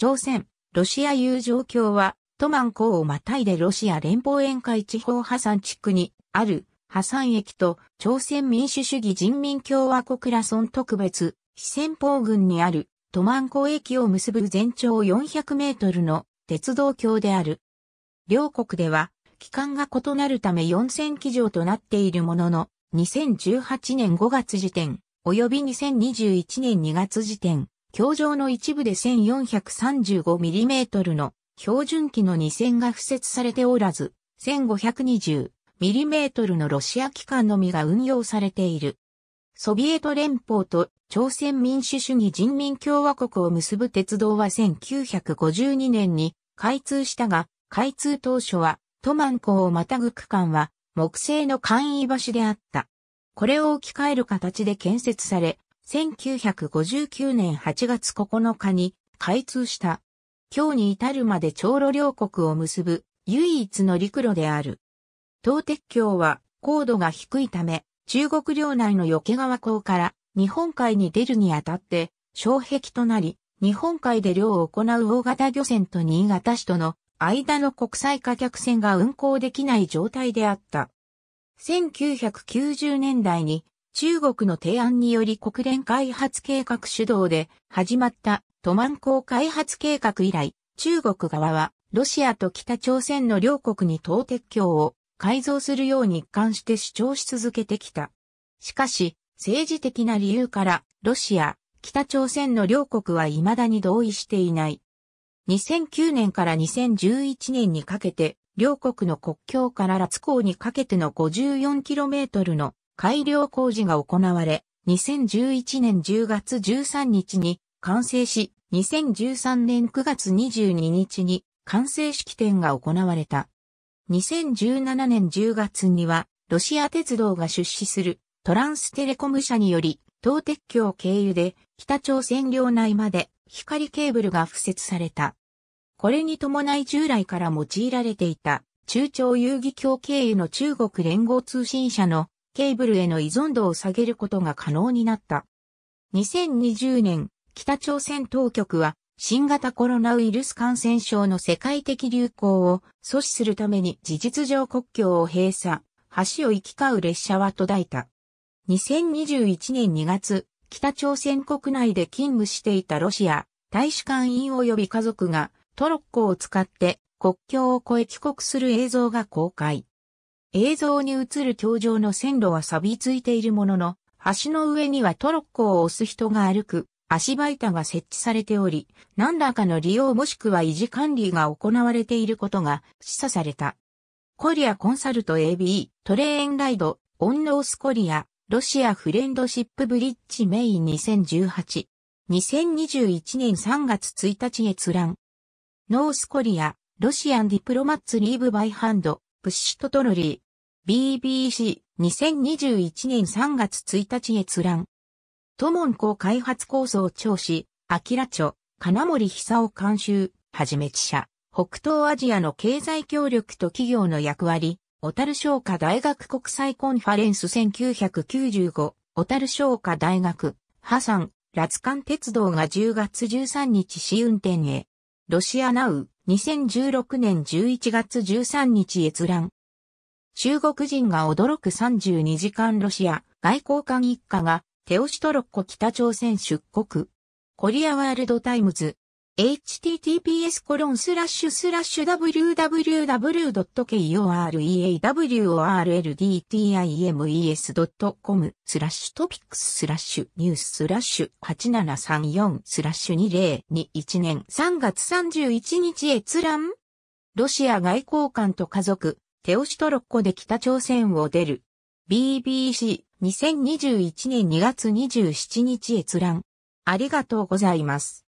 朝鮮、ロシア友情況は、トマン港をまたいでロシア連邦沿海地方破産地区にある破産駅と朝鮮民主主義人民共和国ラソン特別非戦法軍にあるトマン港駅を結ぶ全長400メートルの鉄道橋である。両国では期間が異なるため4000機上となっているものの2018年5月時点及び2021年2月時点橋上の一部で 1435mm の標準機の2線が付設されておらず、1520mm のロシア機関のみが運用されている。ソビエト連邦と朝鮮民主主義人民共和国を結ぶ鉄道は1952年に開通したが、開通当初はトマン港をまたぐ区間は木製の簡易橋であった。これを置き換える形で建設され、1959年8月9日に開通した。今日に至るまで長路両国を結ぶ唯一の陸路である。東鉄橋は高度が低いため、中国領内の余川港から日本海に出るにあたって障壁となり、日本海で漁を行う大型漁船と新潟市との間の国際貨客船が運航できない状態であった。1990年代に中国の提案により国連開発計画主導で始まった都ン港開発計画以来、中国側はロシアと北朝鮮の両国に東鉄橋を改造するように一貫して主張し続けてきた。しかし、政治的な理由からロシア、北朝鮮の両国は未だに同意していない。2009年から2011年にかけて、両国の国境からラツ港にかけての 54km の改良工事が行われ、2011年10月13日に完成し、2013年9月22日に完成式典が行われた。2017年10月には、ロシア鉄道が出資するトランステレコム社により、東鉄橋経由で北朝鮮領内まで光ケーブルが付設された。これに伴い従来から用いられていた中朝遊戯橋経由の中国連合通信社のケーブルへの依存度を下げることが可能になった。2020年、北朝鮮当局は新型コロナウイルス感染症の世界的流行を阻止するために事実上国境を閉鎖、橋を行き交う列車は途絶えた。2021年2月、北朝鮮国内で勤務していたロシア大使館員及び家族がトロッコを使って国境を越え帰国する映像が公開。映像に映る橋上の線路は錆びついているものの、橋の上にはトロッコを押す人が歩く足場板が設置されており、何らかの利用もしくは維持管理が行われていることが示唆された。コリアコンサルト AB、トレーンライド、オンノースコリア、ロシアフレンドシップブリッジメイン2018。2021年3月1日閲覧。ノースコリア、ロシアンディプロマッツリーブバイハンド、プッシュトトロリー。BBC、2021年3月1日閲覧。都門コ開発構想聴取、チョ、金森久夫監修、はじめ記者、北東アジアの経済協力と企業の役割、小樽商科大学国際コンファレンス1995、小樽商科大学、破産、ラツカン鉄道が10月13日試運転へ。ロシアナウ、2016年11月13日閲覧。中国人が驚く32時間ロシア外交官一家が手押しトロッコ北朝鮮出国。コリアワールドタイムズ https コロンスラッシュスラッシュ www.koreawordtimes.com スラッシュトピックススラッシュニューススラッシュ8734スラッシュ2021年3月31日閲覧ロシア外交官と家族、テオシトロッコで北朝鮮を出る。BBC2021 年2月27日閲覧。ありがとうございます。